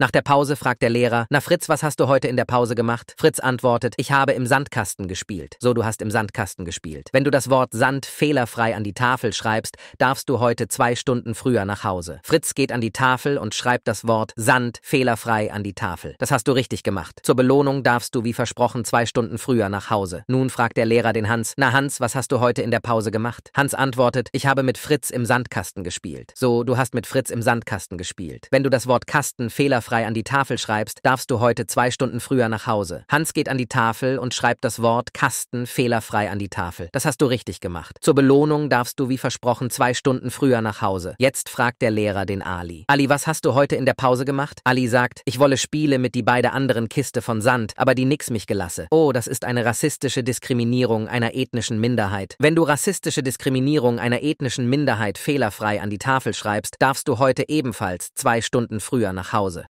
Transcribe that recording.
Nach der Pause fragt der Lehrer, na Fritz, was hast du heute in der Pause gemacht? Fritz antwortet, ich habe im Sandkasten gespielt. So, du hast im Sandkasten gespielt. Wenn du das Wort Sand fehlerfrei an die Tafel schreibst, darfst du heute zwei Stunden früher nach Hause. Fritz geht an die Tafel und schreibt das Wort Sand fehlerfrei an die Tafel. Das hast du richtig gemacht. Zur Belohnung darfst du, wie versprochen, zwei Stunden früher nach Hause. Nun fragt der Lehrer den Hans, na Hans, was hast du heute in der Pause gemacht? Hans antwortet, ich habe mit Fritz im Sandkasten gespielt. So, du hast mit Fritz im Sandkasten gespielt. Wenn du das Wort Kasten fehlerfrei fehlerfrei an die Tafel schreibst, darfst du heute zwei Stunden früher nach Hause. Hans geht an die Tafel und schreibt das Wort Kasten fehlerfrei an die Tafel. Das hast du richtig gemacht. Zur Belohnung darfst du wie versprochen zwei Stunden früher nach Hause. Jetzt fragt der Lehrer den Ali. Ali, was hast du heute in der Pause gemacht? Ali sagt, ich wolle Spiele mit die beide anderen Kiste von Sand, aber die nix mich gelasse. Oh, das ist eine rassistische Diskriminierung einer ethnischen Minderheit. Wenn du rassistische Diskriminierung einer ethnischen Minderheit fehlerfrei an die Tafel schreibst, darfst du heute ebenfalls zwei Stunden früher nach Hause.